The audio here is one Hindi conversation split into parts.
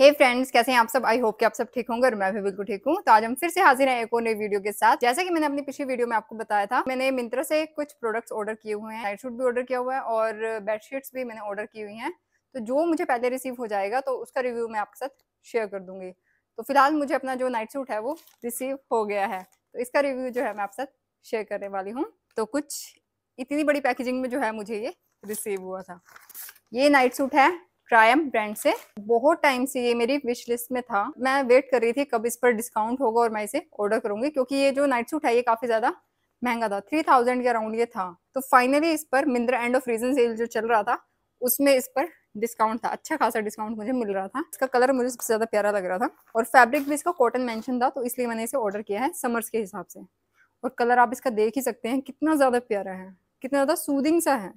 हे फ्रेंड्स कैसे हैं आप सब आई होप कि आप सब ठीक होंगे और मैं भी बिल्कुल ठीक हूँ तो आज हम फिर से हाजिर हैं एक और नई वीडियो के साथ जैसे कि मैंने अपनी पिछली वीडियो में आपको बताया था मैंने मिंत्रा से कुछ प्रोडक्ट्स ऑर्डर किए हुए हैं नाइट सूट भी ऑर्डर किया हुआ है और बेडशीट्स भी मैंने ऑर्डर की हुई है तो जो मुझे पहले रिसीव हो जाएगा तो उसका रिव्यू मैं आपके साथ शेयर कर दूंगी तो फिलहाल मुझे अपना जो नाइट सूट है वो रिसीव हो गया है तो इसका रिव्यू जो है मैं आपके साथ शेयर करने वाली हूँ तो कुछ इतनी बड़ी पैकेजिंग में जो है मुझे ये रिसीव हुआ था ये नाइट सूट है ट्रायम ब्रांड से बहुत टाइम से ये मेरी विश लिस्ट में था मैं वेट कर रही थी कब इस पर डिस्काउंट होगा और मैं इसे ऑर्डर करूंगी क्योंकि ये जो नाइट सूट है ये काफी ज्यादा महंगा था थ्री थाउजेंड के अराउंड ये था तो फाइनली इस पर Myntra end of season sale जो चल रहा था उसमें इस पर डिस्काउंट था अच्छा खासा डिस्काउंट मुझे मिल रहा था इसका कलर मुझे सबसे ज्यादा प्यारा लग रहा था और फैब्रिक भी इसका कॉटन मेंशन था तो इसलिए मैंने इसे ऑर्डर किया है समर्स के हिसाब से और कलर आप इसका देख ही सकते हैं कितना ज्यादा प्यारा है कितना ज्यादा सूदिंग सा है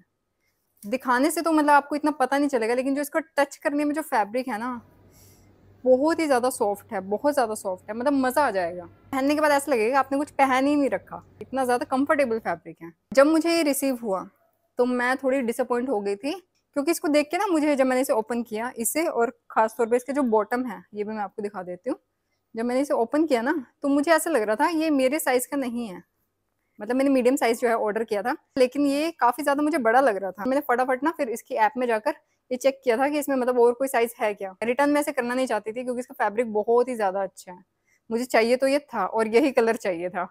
दिखाने से तो मतलब आपको इतना पता नहीं चलेगा लेकिन जो इसको टच करने में जो फैब्रिक है ना बहुत ही ज़्यादा सॉफ्ट है बहुत ज़्यादा सॉफ्ट है मतलब मज़ा आ जाएगा पहनने के बाद ऐसा लगेगा आपने कुछ पहन ही नहीं रखा इतना ज़्यादा कंफर्टेबल फैब्रिक है जब मुझे ये रिसीव हुआ तो मैं थोड़ी डिसअपॉइंट हो गई थी क्योंकि इसको देख के ना मुझे जब मैंने इसे ओपन किया इसे और ख़ासतौर पर इसके जो बॉटम है ये भी मैं आपको दिखा देती हूँ जब मैंने इसे ओपन किया ना तो मुझे ऐसा लग रहा था ये मेरे साइज़ का नहीं है मतलब मैंने मीडियम साइज जो है ऑर्डर किया था लेकिन ये काफ़ी ज़्यादा मुझे बड़ा लग रहा था मैंने फटाफट ना फिर इसकी ऐप में जाकर ये चेक किया था कि इसमें मतलब और कोई साइज़ है क्या रिटर्न में ऐसे करना नहीं चाहती थी क्योंकि इसका फैब्रिक बहुत ही ज़्यादा अच्छा है मुझे चाहिए तो ये था और यही कलर चाहिए था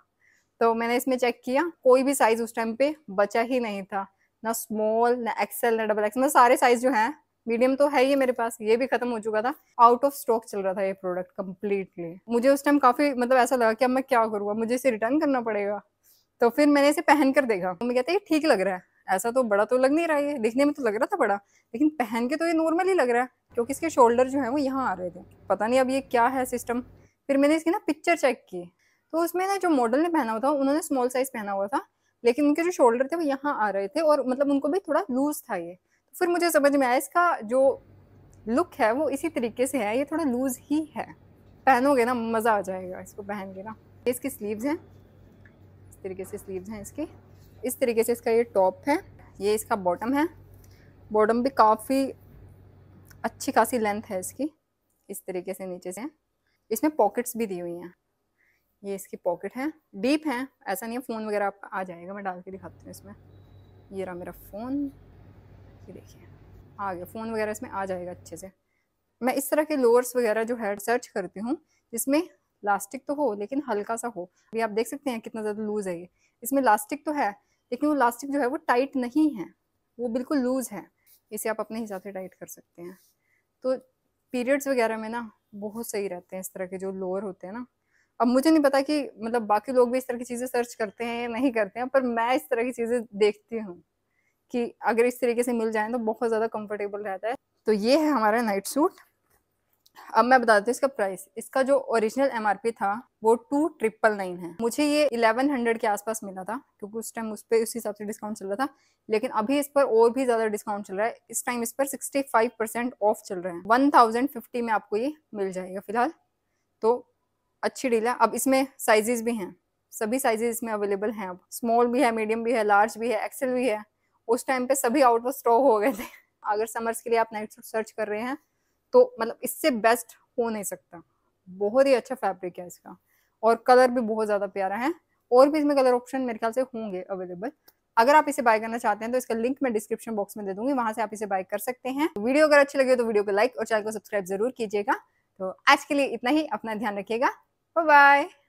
तो मैंने इसमें चेक किया कोई भी साइज़ उस टाइम पे बचा ही नहीं था ना स्मॉल ना एक्सेल ना डबल एक्सल मतलब सारे साइज़ जो है मीडियम तो है ही मेरे पास ये भी खत्म हो चुका था आउट ऑफ स्टॉक चल रहा था ये प्रोडक्ट कम्प्लीटली मुझे उस टाइम काफ़ी मतलब ऐसा लगा कि अब मैं क्या करूँगा मुझे इसे रिटर्न करना पड़ेगा तो फिर मैंने इसे पहन कर देखा मम्मी कहते ये ठीक लग रहा है ऐसा तो बड़ा तो लग नहीं रहा है दिखने में तो लग रहा था बड़ा लेकिन पहन के तो ये नॉर्मल ही लग रहा है क्योंकि इसके शोल्डर जो है वो यहाँ आ रहे थे पता नहीं अब ये क्या है सिस्टम फिर मैंने इसकी ना पिक्चर चेक की तो उसमें ना जो मॉडल ने पहना हुआ था उन्होंने स्मॉल साइज पहना हुआ था लेकिन उनके जो शोल्डर थे वो यहाँ आ रहे थे और मतलब उनको भी थोड़ा लूज था ये तो फिर मुझे समझ में आया इसका जो लुक है वो इसी तरीके से है ये थोड़ा लूज ही है पहनोगे ना मज़ा आ जाएगा इसको पहन के ना इसकी स्लीव्स हैं तरीके से स्लीव्स हैं इसके इस तरीके से इसका ये टॉप है ये इसका बॉटम है बॉटम भी काफ़ी अच्छी खासी लेंथ है इसकी इस तरीके से नीचे से इसमें पॉकेट्स भी दी हुई हैं ये इसकी पॉकेट है डीप है ऐसा नहीं है फ़ोन वगैरह आपका आ जाएगा मैं डाल के दिखाती हूँ इसमें ये रहा मेरा फ़ोन ये देखिए आ गया फ़ोन वगैरह इसमें आ जाएगा अच्छे से मैं इस तरह के लोअर्स वगैरह जो है सर्च करती हूँ जिसमें लास्टिक तो हो लेकिन हल्का सा हो अभी आप देख सकते हैं कितना ज़्यादा लूज है ये इसमें लास्टिक तो है लेकिन वो लास्टिक जो है वो टाइट नहीं है वो बिल्कुल लूज है इसे आप अपने हिसाब से टाइट कर सकते हैं तो पीरियड्स वगैरह में ना बहुत सही रहते हैं इस तरह के जो लोअर होते हैं ना अब मुझे नहीं पता कि मतलब बाकी लोग भी इस तरह की चीज़ें सर्च करते हैं या नहीं करते हैं पर मैं इस तरह की चीज़ें देखती हूँ कि अगर इस तरीके से मिल जाए तो बहुत ज़्यादा कंफर्टेबल रहता है तो ये है हमारा नाइट सूट अब मैं बताती हूँ इसका प्राइस इसका जो ओरिजिनल एम था वो टू ट्रिपल नाइन है मुझे ये इलेवन हंड्रेड के आसपास मिला था क्योंकि उस टाइम उस पर उस हिसाब से डिस्काउंट चल रहा था लेकिन अभी इस पर और भी ज़्यादा डिस्काउंट चल रहा है इस टाइम इस पर सिक्सटी फाइव परसेंट ऑफ चल रहे हैं वन थाउजेंड फिफ्टी में आपको ये मिल जाएगा फिलहाल तो अच्छी डील है अब इसमें साइजेस भी हैं सभी साइजेस इसमें अवेलेबल हैं अब स्मॉल भी है मीडियम भी है लार्ज भी है एक्सेल भी है उस टाइम पे सभी आउट ऑफ स्टॉक हो गए थे अगर समर्स के लिए आप नाइट सूट सर्च कर रहे हैं तो मतलब इससे बेस्ट हो नहीं सकता बहुत ही अच्छा फैब्रिक है इसका और कलर भी बहुत ज़्यादा प्यारा है और भी इसमें कलर ऑप्शन मेरे ख्याल से होंगे अवेलेबल अगर आप इसे बाय करना चाहते हैं तो इसका लिंक मैं डिस्क्रिप्शन बॉक्स में दे दूंगी वहां से आप इसे बाय कर सकते हैं वीडियो अगर अच्छी लगे तो वीडियो को लाइक और चैनल को सब्सक्राइब जरूर कीजिएगा तो आज के लिए इतना ही अपना ध्यान रखिएगा बाय